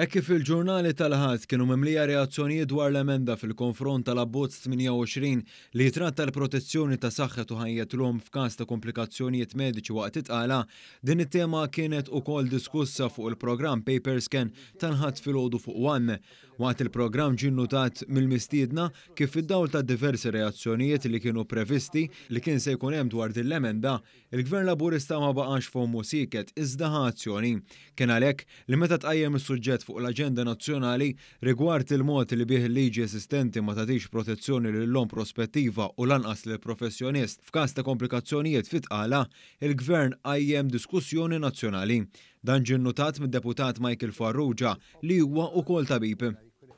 Ek kif ġurnali tal-ħadd kienu memlija reazzjonijiet dwar l-emenda fil-konfront tal-abbozz 28 li tratta l-protezzjoni ta' saħħet u ħajjet l-om f'każ ta' komplikazzjonijiet mediċi waqt itqala, din it-tema kienet ukoll diskussa fuq il-programm Paper Scan tal-ħadd fil-ħodu fuq wan. Waqt il-programm ġin notat mill-mistiedna kif id-dawl ta' diversi reazzjonijiet li kienu previsti li kien se jkun hemm dwar din l-emenda, il-Gvern Laburista ma baqax fuq musiket iżda azzjoni. Kien għalhekk li meta tqajjem is-suġġett kienet fuq l-Aġenda Nazzjonali rigward il-mod li bih liġi esistenti ma tagħtix protezzjoni lil-lom prospettiva u lanqas lil professjonist f'każ ta' komplikazzjonijiet fitqala, il-Gvern għajjem diskussjoni nazzjonali. Dan ġin notat mid-deputat Michael Farrugia li huwa ukoll tabib.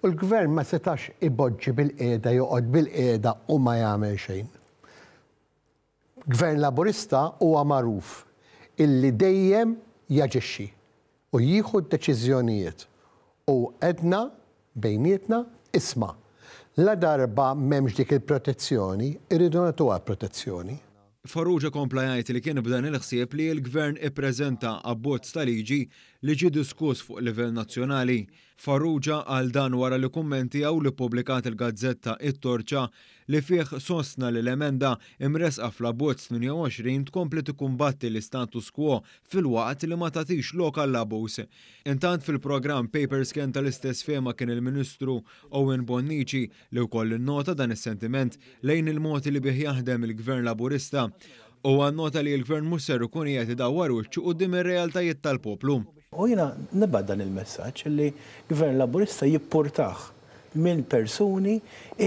U l-gvern ma setax iboġġi bil-qeda, joqgħod bil qiegħda u ma jagħmel xejn. Gvern laburista huwa magħruf illi dejjem jaġixxi u jieħu d-deċiżjonijiet u edna bejnietna isma. La darba memx dik il-protezzjoni, irridu natuha protezzjoni. Farrugia komplajajt li kien b'dan il-ħsieb li l-gvern ippreżenta abbozz ta' liġi li ġi diskuss fuq livell nazzjonali. Farrugia għal dan wara li kummenti għaw li publikat il-gazzetta it-torċa li fih sostna li l-emenda imresqa fl-abbozz 28 tkompli tikkumbatti l-status quo fil-waqt li ma tatix lokal labus. Intant fil-program Papers kien tal-istess fema kien il-Ministru Owen Bonnici li wkoll nota dan is-sentiment lejn il-moti li bih jaħdem il-Gvern Laburista u għannota li l-gvern musser ikun jgħet idawwar wiċċu qudiem ir-realtajiet tal-poplu. U jina nibad dan il-messaġġ li gvern laburista jipportax minn persuni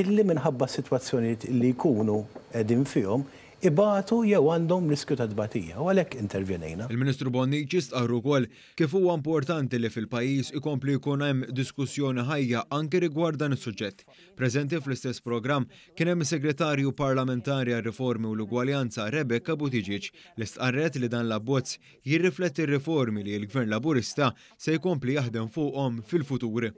illi minħabba situazzjoni li jkunu edin fihom ibatu jew għandhom riskju ta' tbatija, u għalhekk intervjenejna. Il-Ministru Bonnici stqarru wkoll kif huwa importanti li fil-pajjiż ikompli jkun hemm diskussjoni ħajja anke rigward dan is-suġġett. Preżenti fl-istess programm kien hemm segretarju parlamentari għar riformi u l-ugwaljanza Rebecca Butiġiġ li stqarret li dan l-abbozz jirrifletti r-riformi li l-Gvern Laburista se jkompli jaħdem fuqhom fil-futur.